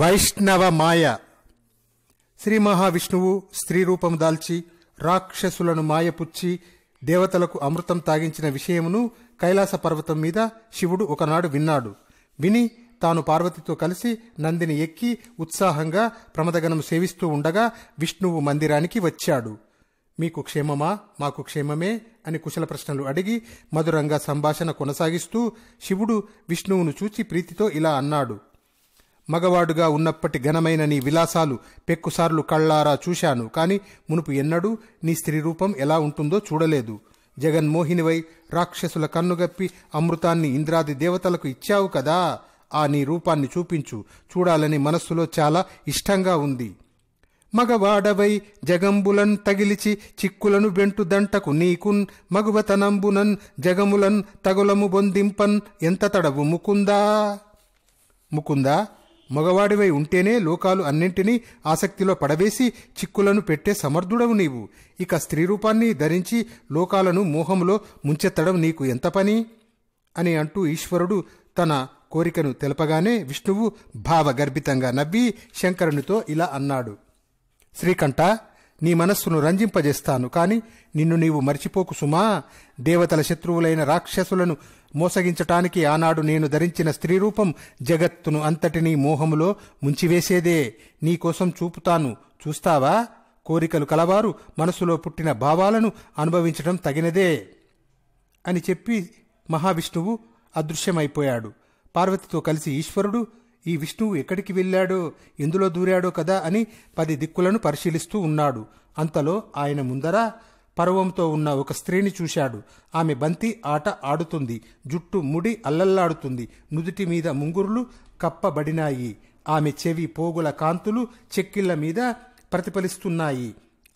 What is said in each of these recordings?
వైష్ణవ మాయ శ్రీ మహావిష్ణువు స్త్రీ రూపం దాల్చి రాక్షసులను మాయపుచ్చి దేవతలకు అమృతం తాగించిన విషయమును కైలాస పర్వతం మీద శివుడు ఒకనాడు విన్నాడు విని తాను పార్వతితో కలిసి నందిని ఎక్కి ఉత్సాహంగా ప్రమదగనం సేవిస్తూ ఉండగా విష్ణువు మందిరానికి వచ్చాడు మీకు క్షేమమా మాకు క్షేమమే అని కుశల ప్రశ్నలు అడిగి మధురంగా సంభాషణ కొనసాగిస్తూ శివుడు విష్ణువును చూచి ప్రీతితో ఇలా అన్నాడు మగవాడుగా ఉన్నప్పటి ఘనమైన నీ విలాసాలు పెక్కుసార్లు కళ్ళారా చూశాను కాని మునుపు ఎన్నడూ నీ స్త్రీ రూపం ఎలా ఉంటుందో చూడలేదు జగన్మోహినివై రాక్షసుల కన్నుగప్పి అమృతాన్ని ఇంద్రాది దేవతలకు ఇచ్చావు కదా ఆ నీ రూపాన్ని చూపించు చూడాలని మనస్సులో చాలా ఇష్టంగా ఉంది మగవాడవై జగంబులన్ తగిలిచి చిక్కులను దంటకు నీకున్ మగువతనంబునన్ జగములన్ తగులము బొందింపన్ ఎంత తడవు ముకుందా ముకుందా మగవాడివై ఉంటేనే లోకాలు అన్నింటినీ ఆసక్తిలో పడవేసి చిక్కులను పెట్టే సమర్థుడవు నీవు ఇక స్త్రీ రూపాన్ని ధరించి లోకాలను మోహంలో ముంచెత్తడం నీకు ఎంత పని అని అంటూ ఈశ్వరుడు తన కోరికను తెలపగానే విష్ణువు భావగర్భితంగా నవ్వి శంకరునితో ఇలా అన్నాడు శ్రీకంఠ నీ మనస్సును రంజింపజేస్తాను కాని నిన్ను నీవు మర్చిపోకు సుమా దేవతల శత్రువులైన రాక్షసులను మోసగించటానికి ఆనాడు నేను ధరించిన స్త్రీరూపం జగత్తును అంతటినీ మోహములో ముంచివేసేదే నీకోసం చూపుతాను చూస్తావా కోరికలు కలవారు మనసులో పుట్టిన భావాలను అనుభవించడం తగినదే అని చెప్పి మహావిష్ణువు అదృశ్యమైపోయాడు పార్వతితో కలిసి ఈశ్వరుడు ఈ విష్ణువు ఎక్కడికి వెళ్ళాడో ఎందులో దూరాడో కదా అని పది దిక్కులను పరిశీలిస్తూ ఉన్నాడు అంతలో ఆయన ముందర పర్వంతో ఉన్న ఒక స్త్రీని చూశాడు ఆమె బంతి ఆట ఆడుతుంది జుట్టు ముడి అల్లల్లాడుతుంది నుదుటి మీద ముంగురులు కప్పబడినాయి ఆమె చెవి పోగుల కాంతులు చెక్కిళ్ల మీద ప్రతిఫలిస్తున్నాయి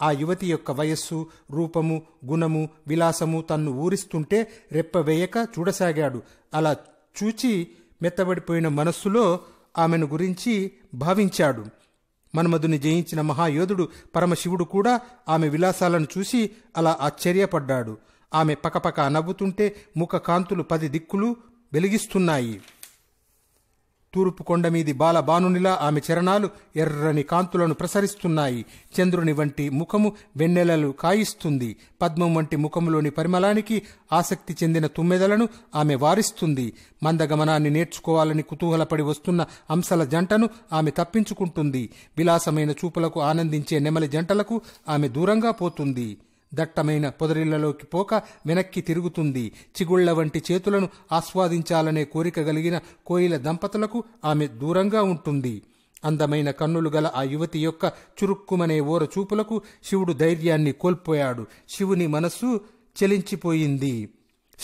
ఆ యువతి యొక్క వయస్సు రూపము గుణము విలాసము తన్ను ఊరిస్తుంటే రెప్పవేయక చూడసాగాడు అలా చూచి మెత్తబడిపోయిన మనస్సులో ఆమెను గురించి భావించాడు మన్మధుని జయించిన మహాయోధుడు పరమశివుడు కూడా ఆమె విలాసాలను చూసి అలా ఆశ్చర్యపడ్డాడు ఆమె పకపక నవ్వుతుంటే ముఖ కాంతులు పది దిక్కులు వెలిగిస్తున్నాయి తూర్పు కొండమీది బాలబానునిలా ఆమె చరణాలు ఎర్రని కాంతులను ప్రసరిస్తున్నాయి చంద్రుని వంటి ముఖము వెన్నెలలు కాయిస్తుంది పద్మం వంటి ముఖములోని పరిమళానికి ఆసక్తి చెందిన తుమ్మెదలను ఆమె వారిస్తుంది మందగమనాన్ని నేర్చుకోవాలని కుతూహలపడి వస్తున్న అంశల జంటను ఆమె తప్పించుకుంటుంది విలాసమైన చూపులకు ఆనందించే నెమలి జంటలకు ఆమె దూరంగా పోతుంది దట్టమైన పొదరిళ్లలోకి పోక వెనక్కి తిరుగుతుంది చిగుళ్ల వంటి చేతులను ఆస్వాదించాలనే కోరిక కలిగిన కోయిల దంపతులకు ఆమె దూరంగా ఉంటుంది అందమైన కన్నులు గల ఆ యువతి యొక్క చురుక్కుమనే ఓర చూపులకు శివుడు ధైర్యాన్ని కోల్పోయాడు శివుని మనస్సు చెలించిపోయింది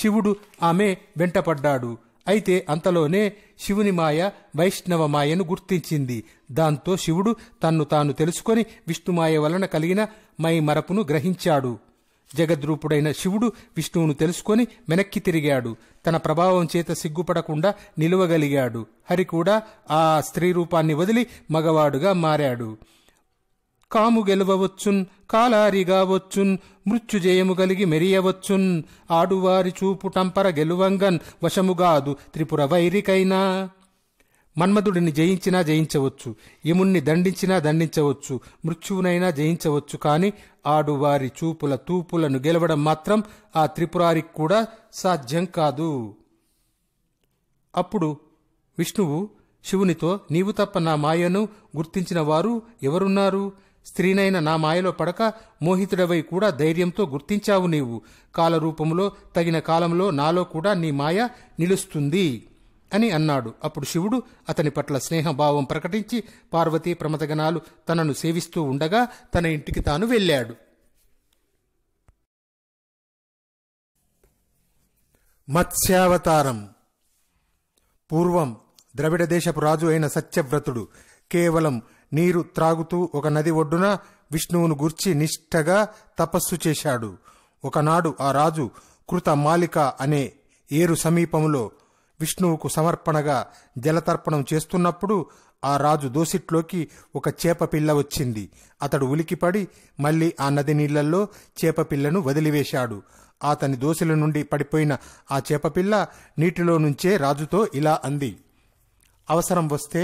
శివుడు ఆమె వెంటపడ్డాడు అయితే అంతలోనే శివుని మాయ వైష్ణవ మాయను గుర్తించింది దాంతో శివుడు తన్ను తాను తెలుసుకొని విష్ణుమాయ వలన కలిగిన మై మరపును గ్రహించాడు జగద్రూపుడైన శివుడు విష్ణువును తెలుసుకొని మెనక్కి తిరిగాడు తన ప్రభావం చేత సిగ్గుపడకుండా నిలువగలిగాడు హరి కూడా ఆ స్త్రీ రూపాన్ని వదిలి మగవాడుగా మారాడు కాము గెలవవచ్చున్ కాలారిగావచ్చున్ మృత్యుజయము కలిగి మెరియవచ్చున్ ఆడువారి చూపు టంపర గెలువంగన్ వశముగాదు త్రిపుర వైరికైనా మన్మధుడిని జయించినా జయించవచ్చు యముణ్ణి దండించినా దండించవచ్చు మృత్యువునైనా జయించవచ్చు కాని ఆడు వారి చూపుల తూపులను గెలవడం మాత్రం ఆ త్రిపురారికి కూడా సాధ్యం కాదు అప్పుడు విష్ణువు శివునితో నీవు తప్ప నా మాయను గుర్తించిన వారు ఎవరున్నారు స్త్రీనైన నా మాయలో పడక మోహితుడవై కూడా ధైర్యంతో గుర్తించావు నీవు కాలరూపంలో తగిన కాలంలో నాలో కూడా నీ మాయ నిలుస్తుంది అని అన్నాడు అప్పుడు శివుడు అతని పట్ల స్నేహభావం ప్రకటించి పార్వతీ ప్రమదగణాలు తనను సేవిస్తూ ఉండగా తన ఇంటికి తాను వెళ్ళాడు మత్స్యావతారం పూర్వం ద్రవిడ దేశపు రాజు అయిన సత్యవ్రతుడు కేవలం నీరు త్రాగుతూ ఒక నది ఒడ్డున విష్ణువును గుర్చి నిష్ఠగా తపస్సు చేశాడు ఒకనాడు ఆ రాజు కృత మాలిక అనే ఏరు సమీపంలో విష్ణువుకు సమర్పణగా జలతర్పణం చేస్తున్నప్పుడు ఆ రాజు దోసిట్లోకి ఒక చేపపిల్ల వచ్చింది అతడు ఉలికిపడి మళ్ళీ ఆ నది నీళ్లలో చేపపిల్లను వదిలివేశాడు అతని దోసిల నుండి పడిపోయిన ఆ చేపపిల్ల నీటిలో నుంచే రాజుతో ఇలా అంది అవసరం వస్తే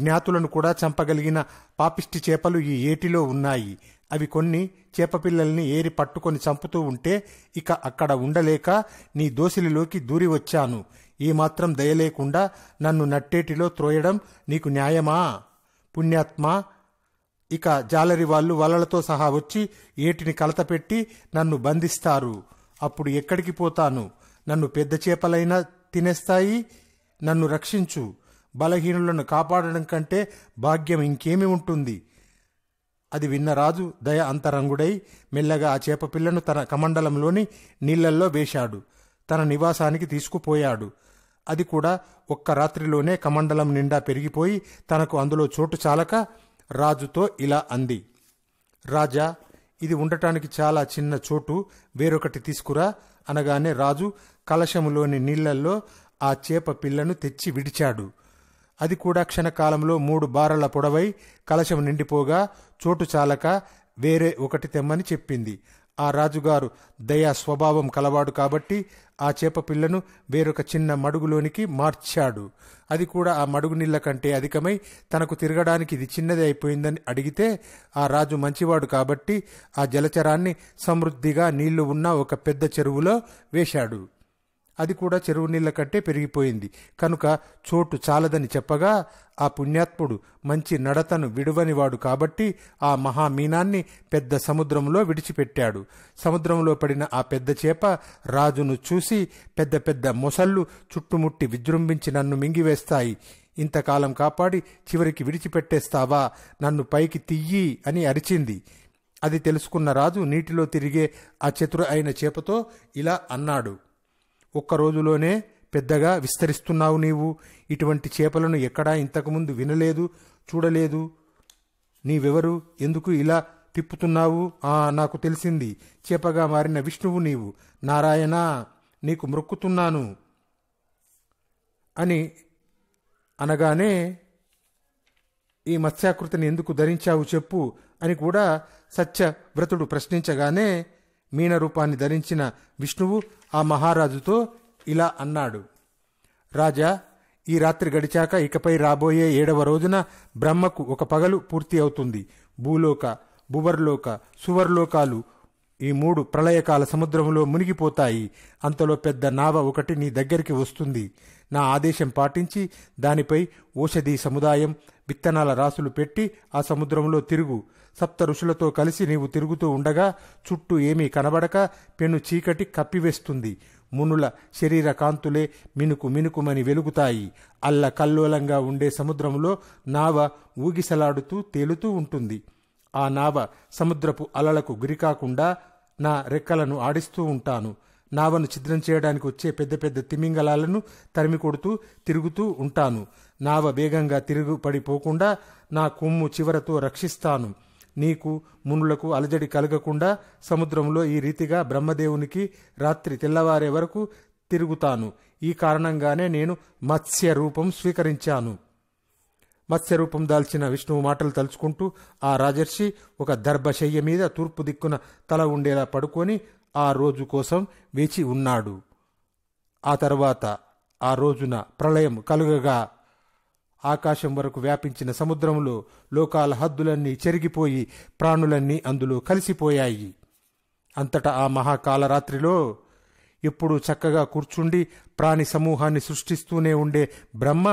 జ్ఞాతులను కూడా చంపగలిగిన పాపిష్టి చేపలు ఈ ఏటిలో ఉన్నాయి అవి కొన్ని చేపపిల్లల్ని ఏరి పట్టుకొని చంపుతూ ఉంటే ఇక అక్కడ ఉండలేక నీ దోసిలిలోకి దూరి వచ్చాను ఏమాత్రం దయలేకుండా నన్ను నట్టేటిలో త్రోయడం నీకు న్యాయమా పుణ్యాత్మ ఇక జాలరి వాళ్ళు వలలతో సహా వచ్చి ఏటిని కలతపెట్టి నన్ను బంధిస్తారు అప్పుడు ఎక్కడికి పోతాను నన్ను పెద్ద చేపలైనా తినేస్తాయి నన్ను రక్షించు బలహీనులను కాపాడడం కంటే భాగ్యం ఇంకేమి ఉంటుంది అది విన్న రాజు దయ అంతరంగుడై మెల్లగా ఆ చేపపిల్లను తన కమండలంలోని నీళ్లల్లో వేశాడు తన నివాసానికి తీసుకుపోయాడు అది కూడా ఒక్క రాత్రిలోనే కమండలం నిండా పెరిగిపోయి తనకు అందులో చోటు చాలక రాజుతో ఇలా అంది రాజా ఇది ఉండటానికి చాలా చిన్న చోటు వేరొకటి తీసుకురా అనగానే రాజు కలశములోని నీళ్లల్లో ఆ చేప పిల్లను తెచ్చి విడిచాడు అది కూడా క్షణకాలంలో మూడు బారల పొడవై కలశం నిండిపోగా చోటు చాలక వేరే ఒకటి తెమ్మని చెప్పింది ఆ రాజుగారు దయా స్వభావం కలవాడు కాబట్టి ఆ చేప పిల్లను వేరొక చిన్న మడుగులోనికి మార్చాడు అది కూడా ఆ మడుగు నీళ్ల కంటే అధికమై తనకు తిరగడానికి ఇది చిన్నది అయిపోయిందని అడిగితే ఆ రాజు మంచివాడు కాబట్టి ఆ జలచరాన్ని సమృద్ధిగా నీళ్లు ఉన్న ఒక పెద్ద చెరువులో వేశాడు అది కూడా చెరువు నీళ్ల కంటే పెరిగిపోయింది కనుక చోటు చాలదని చెప్పగా ఆ పుణ్యాత్ముడు మంచి నడతను విడువనివాడు కాబట్టి ఆ మహామీనాన్ని పెద్ద సముద్రంలో విడిచిపెట్టాడు సముద్రంలో పడిన ఆ పెద్ద చేప రాజును చూసి పెద్ద పెద్ద మొసళ్ళు చుట్టుముట్టి విజృంభించి నన్ను మింగివేస్తాయి ఇంతకాలం కాపాడి చివరికి విడిచిపెట్టేస్తావా నన్ను పైకి తియ్యి అని అరిచింది అది తెలుసుకున్న రాజు నీటిలో తిరిగే ఆ చతురు అయిన చేపతో ఇలా అన్నాడు ఒక్క రోజులోనే పెద్దగా విస్తరిస్తున్నావు నీవు ఇటువంటి చేపలను ఎక్కడా ఇంతకుముందు వినలేదు చూడలేదు నీవెవరు ఎందుకు ఇలా తిప్పుతున్నావు ఆ నాకు తెలిసింది చేపగా మారిన విష్ణువు నీవు నారాయణ నీకు మొక్కుతున్నాను అని అనగానే ఈ మత్స్యాకృతిని ఎందుకు ధరించావు చెప్పు అని కూడా సత్యవ్రతుడు ప్రశ్నించగానే మీనరూపాన్ని ధరించిన విష్ణువు ఆ మహారాజుతో ఇలా అన్నాడు రాజా ఈ రాత్రి గడిచాక ఇకపై రాబోయే ఏడవ రోజున బ్రహ్మకు ఒక పగలు పూర్తి అవుతుంది భూలోక భువర్లోక సువర్లోకాలు ఈ మూడు ప్రళయకాల సముద్రంలో మునిగిపోతాయి అంతలో పెద్ద నావ ఒకటి నీ దగ్గరికి వస్తుంది నా ఆదేశం పాటించి దానిపై ఓషధి సముదాయం విత్తనాల రాసులు పెట్టి ఆ సముద్రంలో తిరుగు సప్త ఋషులతో కలిసి నీవు తిరుగుతూ ఉండగా చుట్టూ ఏమీ కనబడక పెను చీకటి కప్పివేస్తుంది మునుల శరీర కాంతులే మినుకు మినుకుమని వెలుగుతాయి అల్ల కల్లోలంగా ఉండే సముద్రంలో నావ ఊగిసలాడుతూ తేలుతూ ఉంటుంది ఆ నావ సముద్రపు అలలకు గురికాకుండా నా రెక్కలను ఆడిస్తూ ఉంటాను నావను ఛిద్రం చేయడానికి వచ్చే పెద్ద పెద్ద తిమింగలాలను తరిమి కొడుతూ తిరుగుతూ ఉంటాను నావ వేగంగా తిరుగుపడిపోకుండా నా కొమ్ము చివరతో రక్షిస్తాను నీకు మునులకు అలజడి కలగకుండా సముద్రంలో ఈ రీతిగా బ్రహ్మదేవునికి రాత్రి తెల్లవారే వరకు తిరుగుతాను ఈ కారణంగానే నేను మత్స్య రూపం స్వీకరించాను మత్స్య రూపం దాల్చిన విష్ణువు మాటలు తలుచుకుంటూ ఆ రాజర్షి ఒక దర్భశయ్య మీద తూర్పు దిక్కున తల ఉండేలా పడుకొని ఆ రోజు కోసం వేచి ఉన్నాడు ఆ తర్వాత ఆ రోజున ప్రళయం కలుగగా ఆకాశం వరకు వ్యాపించిన సముద్రంలో లోకాల హద్దులన్నీ చెరిగిపోయి ప్రాణులన్నీ అందులో కలిసిపోయాయి అంతటా ఆ మహాకాలరాత్రిలో ఎప్పుడూ చక్కగా కూర్చుండి ప్రాణి సమూహాన్ని సృష్టిస్తూనే ఉండే బ్రహ్మ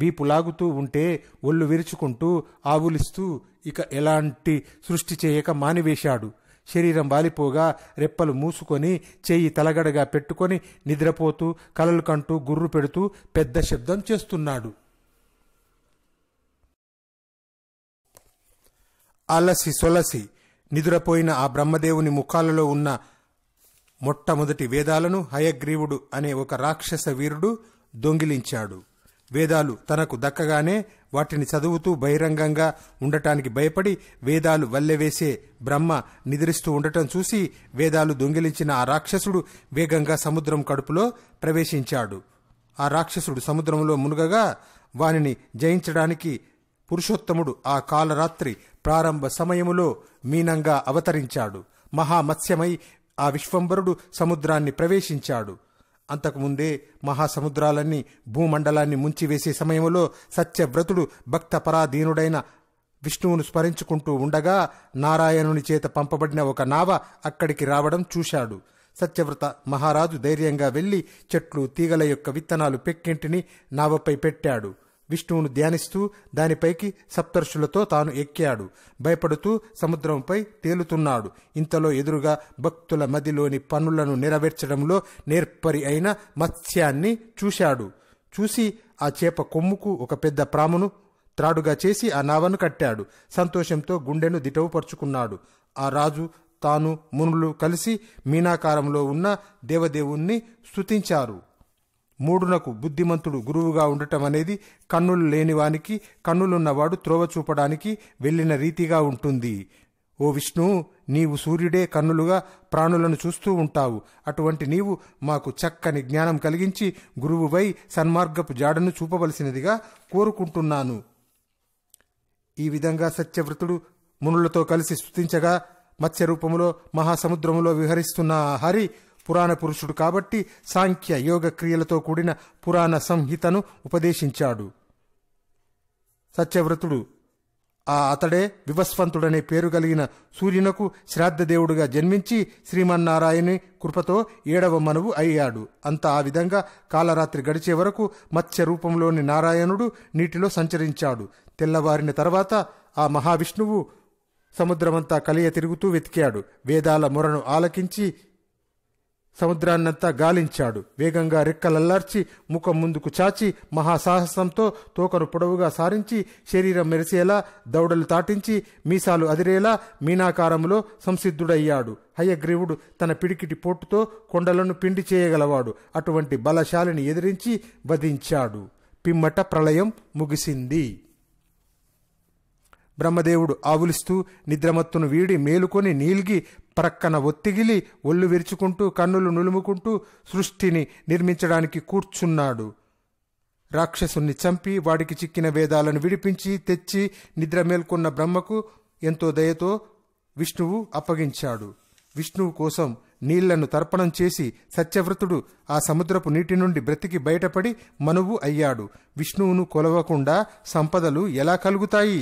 వీపు లాగుతూ ఉంటే ఒళ్ళు విరుచుకుంటూ ఆవులిస్తూ ఇక ఎలాంటి సృష్టి చేయక మానివేశాడు శరీరం వాలిపోగా రెప్పలు మూసుకొని చేయి తలగడగా పెట్టుకొని నిద్రపోతూ కలలు కంటూ గుర్రు పెడుతూ పెద్ద శబ్దం చేస్తున్నాడు అలసి సొలసి నిదురపోయిన ఆ బ్రహ్మదేవుని ముఖాలలో ఉన్న మొట్టమొదటి వేదాలను హయగ్రీవుడు అనే ఒక రాక్షస వీరుడు దొంగిలించాడు వేదాలు తనకు దక్కగానే వాటిని చదువుతూ బహిరంగంగా ఉండటానికి భయపడి వేదాలు వల్లెవేసే బ్రహ్మ నిద్రిస్తూ ఉండటం చూసి వేదాలు దొంగిలించిన ఆ రాక్షసుడు వేగంగా సముద్రం కడుపులో ప్రవేశించాడు ఆ రాక్షసుడు సముద్రంలో మునుగగా వానిని జయించడానికి పురుషోత్తముడు ఆ కాలరాత్రి ప్రారంభ సమయములో మీనంగా అవతరించాడు మహామత్స్యమై ఆ విశ్వంబరుడు సముద్రాన్ని ప్రవేశించాడు అంతకుముందే మహాసముద్రాలన్నీ భూమండలాన్ని ముంచివేసే సమయంలో సత్యవ్రతుడు భక్త పరాధీనుడైన విష్ణువును స్మరించుకుంటూ ఉండగా నారాయణుని చేత పంపబడిన ఒక నావ అక్కడికి రావడం చూశాడు సత్యవ్రత మహారాజు ధైర్యంగా వెళ్లి చెట్లు తీగల యొక్క విత్తనాలు పెక్కింటిని నావపై పెట్టాడు విష్ణువును ధ్యానిస్తూ దానిపైకి సప్తర్షులతో తాను ఎక్కాడు భయపడుతూ సముద్రంపై తేలుతున్నాడు ఇంతలో ఎదురుగా భక్తుల మదిలోని పనులను నెరవేర్చడంలో నేర్పరి అయిన మత్స్యాన్ని చూశాడు చూసి ఆ చేప కొమ్ముకు ఒక పెద్ద ప్రామును త్రాడుగా చేసి ఆ నావను కట్టాడు సంతోషంతో గుండెను దిటవుపరుచుకున్నాడు ఆ రాజు తాను మునులు కలిసి మీనాకారంలో ఉన్న దేవదేవుణ్ణి స్తుతించారు మూడునకు బుద్ధిమంతుడు గురువుగా ఉండటం అనేది కన్నులు లేనివానికి కన్నులున్నవాడు త్రోవ చూపడానికి వెళ్ళిన రీతిగా ఉంటుంది ఓ విష్ణు నీవు సూర్యుడే కన్నులుగా ప్రాణులను చూస్తూ ఉంటావు అటువంటి నీవు మాకు చక్కని జ్ఞానం కలిగించి గురువువై సన్మార్గపు జాడను చూపవలసినదిగా కోరుకుంటున్నాను ఈ విధంగా సత్యవ్రతుడు మునులతో కలిసి స్థుతించగా మత్స్య మహాసముద్రములో విహరిస్తున్న హరి పురాణ పురుషుడు కాబట్టి సాంఖ్య యోగ క్రియలతో కూడిన పురాణ సంహితను ఉపదేశించాడు సత్యవ్రతుడు ఆ అతడే వివస్వంతుడనే పేరు కలిగిన సూర్యునకు శ్రాద్ధదేవుడుగా జన్మించి శ్రీమన్నారాయణి కృపతో ఏడవ మనువు అయ్యాడు అంతా ఆ విధంగా కాలరాత్రి గడిచే వరకు మత్స్య రూపంలోని నారాయణుడు నీటిలో సంచరించాడు తెల్లవారిన తర్వాత ఆ మహావిష్ణువు సముద్రమంతా కలియ తిరుగుతూ వెతికాడు వేదాల మొరను ఆలకించి సముద్రాన్నంతా గాలించాడు వేగంగా రెక్కలల్లార్చి ముఖం ముందుకు చాచి మహాసాహసంతో తోకను పొడవుగా సారించి శరీరం మెరిసేలా దౌడలు తాటించి మీసాలు అదిరేలా మీనాకారంలో సంసిద్ధుడయ్యాడు హయగ్రీవుడు తన పిడికిటి పోటుతో కొండలను పిండి చేయగలవాడు అటువంటి బలశాలిని ఎదిరించి వధించాడు పిమ్మట ప్రళయం ముగిసింది బ్రహ్మదేవుడు ఆవులిస్తూ నిద్రమత్తును వీడి మేలుకొని నీల్గి ప్రక్కన ఒత్తిగిలి ఒళ్ళు విరుచుకుంటూ కన్నులు నులుముకుంటూ సృష్టిని నిర్మించడానికి కూర్చున్నాడు రాక్షసుని చంపి వాడికి చిక్కిన వేదాలను విడిపించి తెచ్చి నిద్ర మేల్కొన్న బ్రహ్మకు ఎంతో దయతో విష్ణువు అప్పగించాడు విష్ణువు కోసం నీళ్లను తర్పణం చేసి సత్యవ్రతుడు ఆ సముద్రపు నీటి నుండి బ్రతికి బయటపడి మనువు అయ్యాడు విష్ణువును కొలవకుండా సంపదలు ఎలా కలుగుతాయి